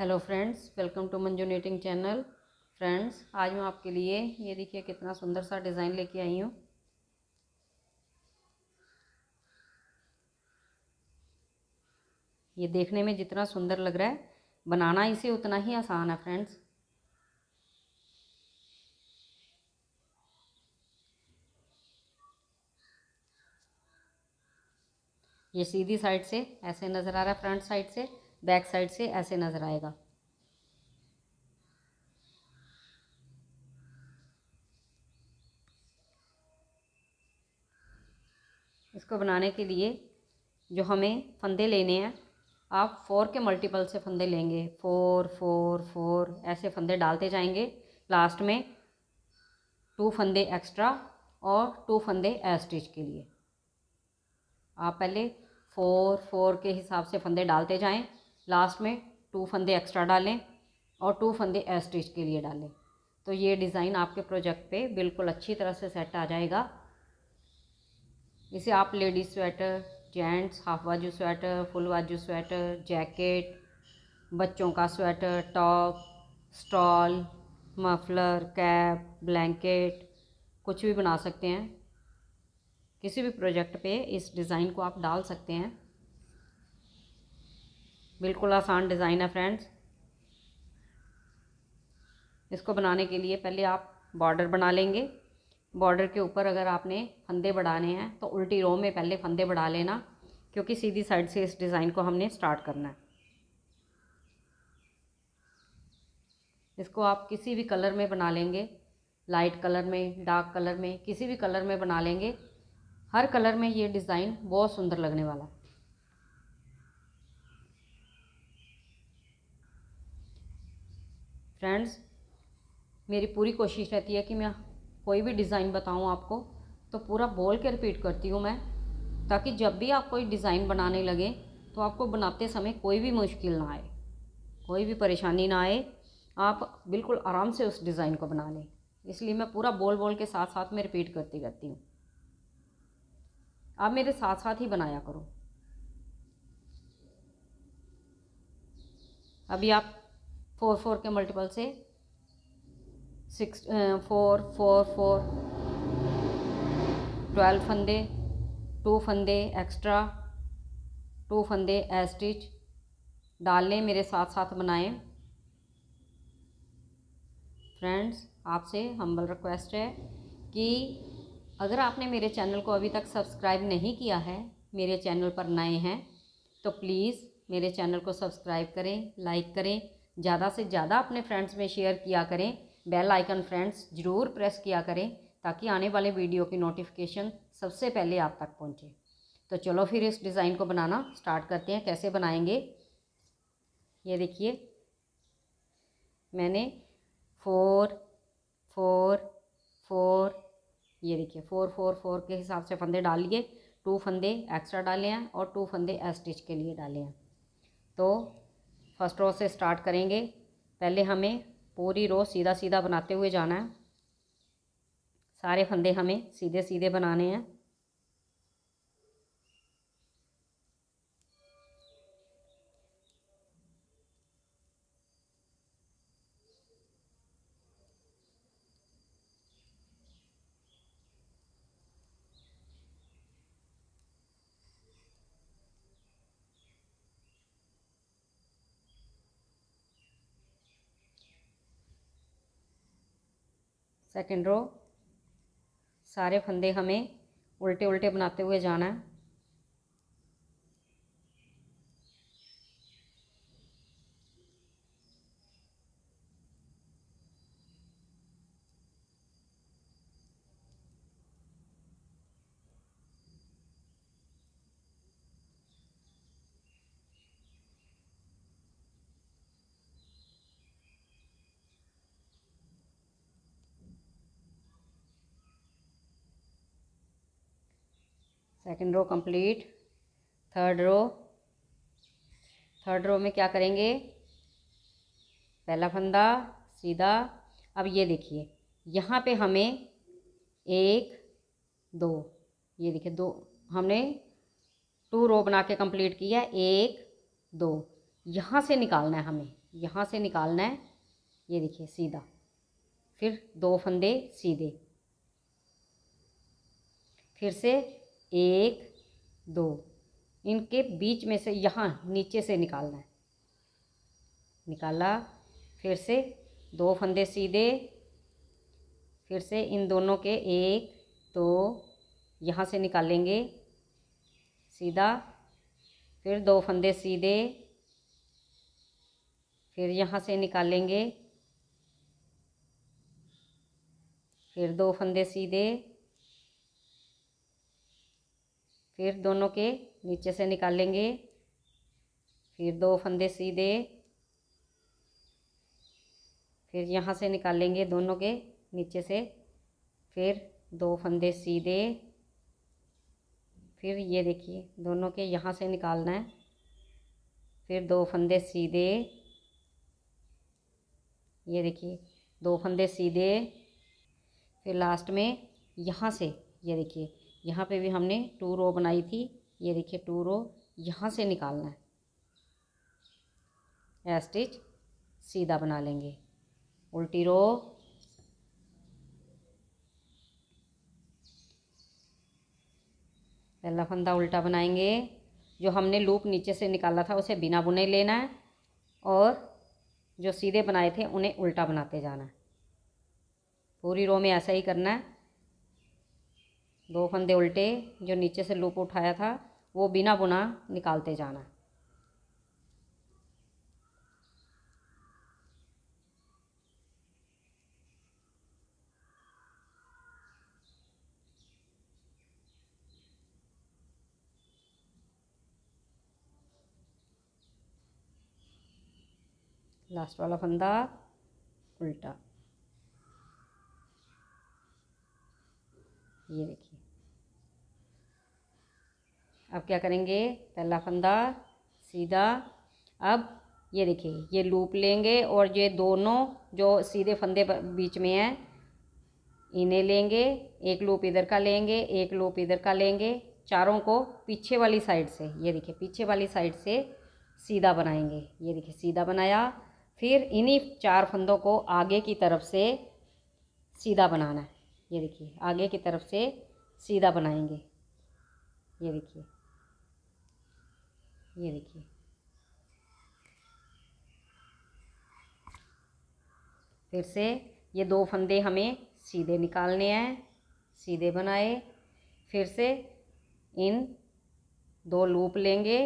hello friends welcome to Manju knitting channel friends आज मैं आपके लिए ये देखिए कितना सुंदर सा डिज़ाइन लेके आई हूँ ये देखने में जितना सुंदर लग रहा है बनाना इसे उतना ही आसान है फ्रेंड्स ये सीधी साइड से ऐसे नज़र आ रहा है फ्रंट साइड से बैक साइड से ऐसे नज़र आएगा इसको बनाने के लिए जो हमें फंदे लेने हैं आप फोर के मल्टीपल से फंदे लेंगे फोर फोर फोर ऐसे फंदे डालते जाएंगे लास्ट में टू फंदे एक्स्ट्रा और टू फंदे ए स्टिच के लिए आप पहले फोर फोर के हिसाब से फंदे डालते जाएं लास्ट में टू फंदे एक्स्ट्रा डालें और टू फंदे ए स्टिच के लिए डालें तो ये डिज़ाइन आपके प्रोजेक्ट पे बिल्कुल अच्छी तरह से सेट आ जाएगा इसे आप लेडीज़ स्वेटर जेंट्स हाफ बाजू स्वेटर फुल बाजू स्वेटर जैकेट बच्चों का sweater top stole muffler cap blanket कुछ भी बना सकते हैं किसी भी प्रोजेक्ट पे इस डिज़ाइन को आप डाल सकते हैं बिल्कुल आसान डिज़ाइन है फ्रेंड्स इसको बनाने के लिए पहले आप बॉर्डर बना लेंगे बॉर्डर के ऊपर अगर आपने फंदे बढ़ाने हैं तो उल्टी रो में पहले फंदे बढ़ा लेना क्योंकि सीधी साइड से इस डिज़ाइन को हमने स्टार्ट करना है इसको आप किसी भी कलर में बना लेंगे लाइट कलर में डार्क कलर में किसी भी कलर में बना लेंगे हर कलर में ये डिज़ाइन बहुत सुंदर लगने वाला है फ्रेंड्स मेरी पूरी कोशिश रहती है कि मैं कोई भी डिज़ाइन बताऊं आपको तो पूरा बोल के रिपीट करती हूँ मैं ताकि जब भी आप कोई डिज़ाइन बनाने लगे तो आपको बनाते समय कोई भी मुश्किल ना आए कोई भी परेशानी ना आए आप बिल्कुल आराम से उस डिज़ाइन को बना लें इसलिए मैं पूरा बोल बोल के साथ साथ में रिपीट करती रहती हूँ आप मेरे साथ साथ ही बनाया करो अभी आप फोर फोर के मल्टीपल से six four four four twelve फंदे टू फंदे एक्स्ट्रा टू फंदे ए स्टिच डाल लें मेरे साथ साथ बनाएं फ्रेंड्स आपसे हम्बल रिक्वेस्ट है कि अगर आपने मेरे चैनल को अभी तक सब्सक्राइब नहीं किया है मेरे चैनल पर नए हैं तो प्लीज़ मेरे चैनल को सब्सक्राइब करें लाइक करें ज़्यादा से ज़्यादा अपने फ्रेंड्स में शेयर किया करें बेल आइकन फ्रेंड्स ज़रूर प्रेस किया करें ताकि आने वाले वीडियो की नोटिफिकेशन सबसे पहले आप तक पहुँचे तो चलो फिर इस डिज़ाइन को बनाना स्टार्ट करते हैं कैसे बनाएंगे ये देखिए मैंने फोर फोर फोर ये देखिए फोर फोर फोर के हिसाब से फंदे डाल लिए टू फंदे एक्स्ट्रा डाले हैं और टू फंदे एस्टिच के लिए डाले हैं तो फर्स्ट रो से स्टार्ट करेंगे पहले हमें पूरी रो सीधा सीधा बनाते हुए जाना है सारे फंदे हमें सीधे सीधे बनाने हैं सेकेंड रो सारे फंदे हमें उल्टे उल्टे बनाते हुए जाना है second row complete third row third row में क्या करेंगे पहला फंदा सीधा अब ये देखिए यहाँ पे हमें एक दो ये देखिए दो हमने टू रो बना के कम्प्लीट किया एक दो यहाँ से निकालना है हमें यहाँ से निकालना है ये देखिए सीधा फिर दो फंदे सीधे फिर से एक दो इनके बीच में से यहाँ नीचे से निकालना है निकाला फिर से दो फंदे सीधे फिर से इन दोनों के एक दो यहाँ से निकालेंगे सीधा फिर दो फंदे सीधे फिर यहाँ से निकालेंगे फिर दो फंदे सीधे फिर दोनों के नीचे से निकालेंगे फिर दो फंदे सीधे फिर यहाँ से निकालेंगे दोनों के नीचे से फिर दो फंदे सीधे फिर ये देखिए दोनों के यहाँ से निकालना है फिर दो फंदे सीधे ये देखिए दो फंदे सीधे फिर लास्ट में यहाँ से ये देखिए यहाँ पे भी हमने टू रो बनाई थी ये देखिए टू रो यहाँ से निकालना है स्टिच सीधा बना लेंगे उल्टी रो पहला फंदा उल्टा बनाएंगे जो हमने लूप नीचे से निकाला था उसे बिना बुने लेना है और जो सीधे बनाए थे उन्हें उल्टा बनाते जाना है पूरी रो में ऐसा ही करना है दो फंदे उल्टे जो नीचे से लूप उठाया था वो बिना बुना निकालते जाना लास्ट वाला फंदा उल्टा ये देखिए अब क्या करेंगे पहला फंदा सीधा अब ये देखिए ये लूप लेंगे और ये दोनों जो सीधे फंदे बीच में हैं इन्हें लेंगे एक लूप इधर का लेंगे एक लूप इधर का लेंगे चारों को पीछे वाली साइड से ये देखिए पीछे वाली साइड से सीधा बनाएंगे ये देखिए सीधा बनाया फिर इन्हीं चार फंदों को आगे की तरफ से सीधा बनाना है ये देखिए आगे की तरफ से सीधा बनाएंगे ये देखिए ये देखिए फिर से ये दो फंदे हमें सीधे निकालने हैं सीधे बनाए फिर से इन दो लूप लेंगे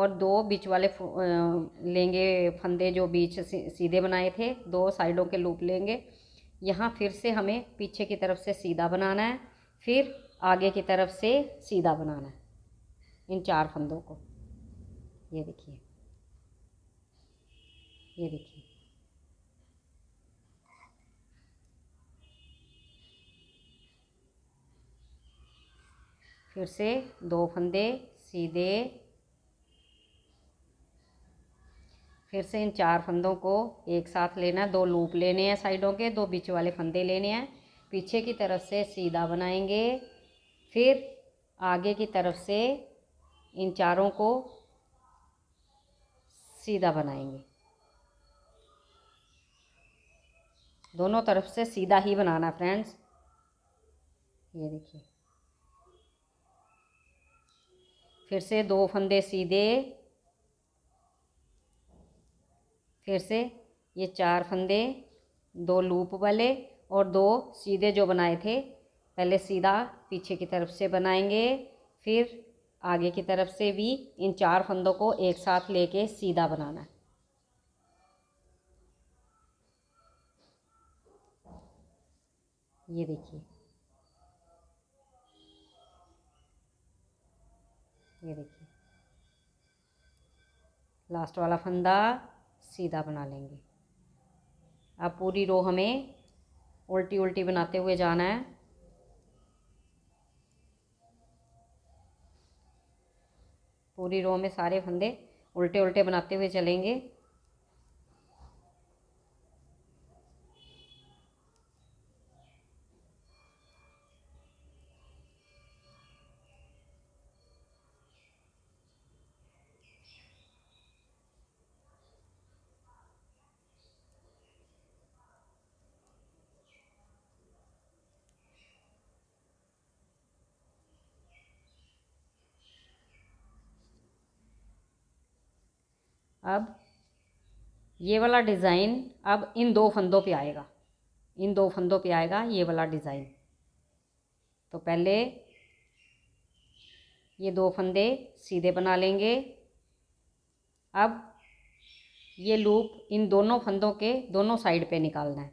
और दो बीच वाले लेंगे फंदे जो बीच सीधे बनाए थे दो साइडों के लूप लेंगे यहाँ फिर से हमें पीछे की तरफ से सीधा बनाना है फिर आगे की तरफ से सीधा बनाना है इन चार फंदों को ये देखिए ये देखिए फिर से दो फंदे सीधे फिर से इन चार फंदों को एक साथ लेना दो लूप लेने हैं साइडों के दो बीच वाले फंदे लेने हैं पीछे की तरफ से सीधा बनाएंगे फिर आगे की तरफ से इन चारों को सीधा बनाएंगे दोनों तरफ से सीधा ही बनाना फ्रेंड्स ये देखिए फिर से दो फंदे सीधे फिर से ये चार फंदे दो लूप वाले और दो सीधे जो बनाए थे पहले सीधा पीछे की तरफ से बनाएंगे फिर आगे की तरफ से भी इन चार फंदों को एक साथ लेके सीधा बनाना है ये देखिए ये देखिए लास्ट वाला फंदा सीधा बना लेंगे अब पूरी रो हमें उल्टी उल्टी बनाते हुए जाना है पूरी रो में सारे फंदे उल्टे उल्टे बनाते हुए चलेंगे अब ये वाला डिज़ाइन अब इन दो फंदों पे आएगा इन दो फंदों पे आएगा ये वाला डिज़ाइन तो पहले ये दो फंदे सीधे बना लेंगे अब ये लूप इन दोनों फंदों के दोनों साइड पे निकालना है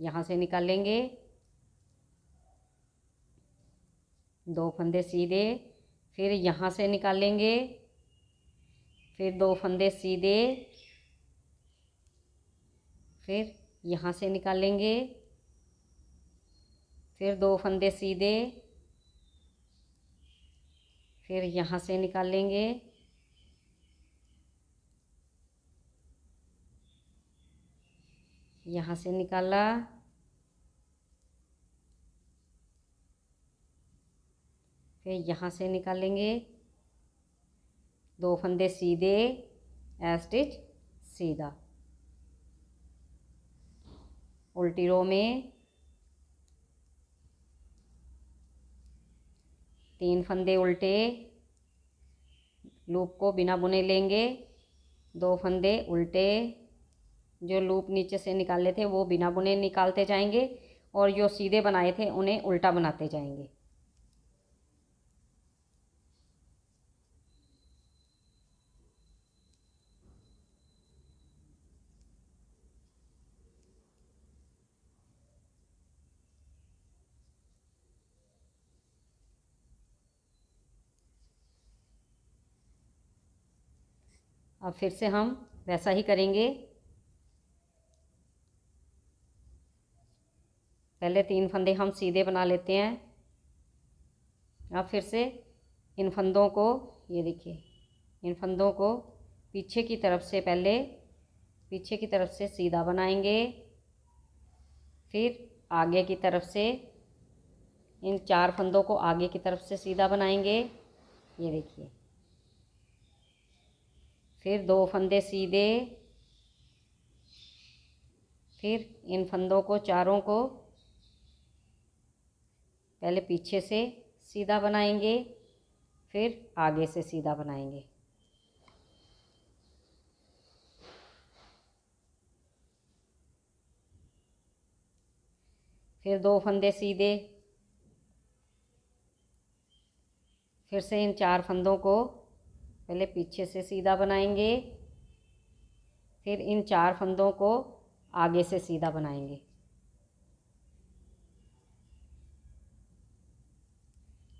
यहाँ से निकालेंगे दो फंदे सीधे फिर यहाँ से निकालेंगे फिर दो फंदे सीधे फिर यहाँ से निकालेंगे फिर दो फंदे सीधे फिर यहाँ से निकालेंगे यहाँ से निकाला फिर यहाँ से निकालेंगे दो फंदे सीधे एस्टिच स्टिच सीधा उल्टी रो में तीन फंदे उल्टे लूप को बिना बुने लेंगे दो फंदे उल्टे जो लूप नीचे से निकाले थे वो बिना बुने निकालते जाएंगे और जो सीधे बनाए थे उन्हें उल्टा बनाते जाएंगे अब फिर से हम वैसा ही करेंगे पहले तीन फंदे हम सीधे बना लेते हैं अब फिर से इन फंदों को ये देखिए इन फंदों को पीछे की तरफ से पहले पीछे की तरफ से सीधा बनाएंगे फिर आगे की तरफ से इन चार फंदों को आगे की तरफ से सीधा बनाएंगे ये देखिए फिर दो फंदे सीधे फिर इन फंदों को चारों को पहले पीछे से सीधा बनाएंगे फिर आगे से सीधा बनाएंगे फिर दो फंदे सीधे फिर से इन चार फंदों को पहले पीछे से सीधा बनाएंगे फिर इन चार फंदों को आगे से सीधा बनाएंगे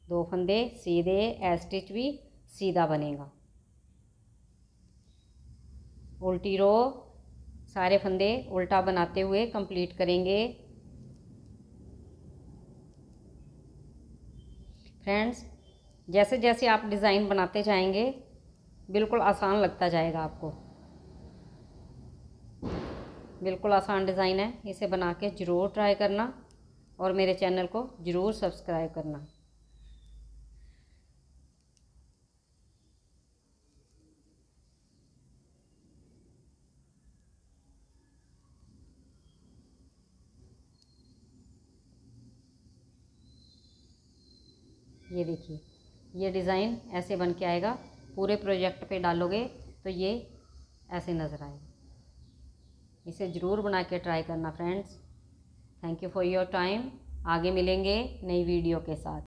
दो फंदे सीधे एस्टिच भी सीधा बनेगा उल्टी रो सारे फंदे उल्टा बनाते हुए कंप्लीट करेंगे फ्रेंड्स जैसे जैसे आप डिज़ाइन बनाते जाएंगे बिल्कुल आसान लगता जाएगा आपको बिल्कुल आसान डिज़ाइन है इसे बना के ज़रूर ट्राई करना और मेरे चैनल को ज़रूर सब्सक्राइब करना ये देखिए ये डिज़ाइन ऐसे बन के आएगा पूरे प्रोजेक्ट पे डालोगे तो ये ऐसे नज़र आए इसे ज़रूर बना के ट्राई करना friends thank you for your time आगे मिलेंगे नई वीडियो के साथ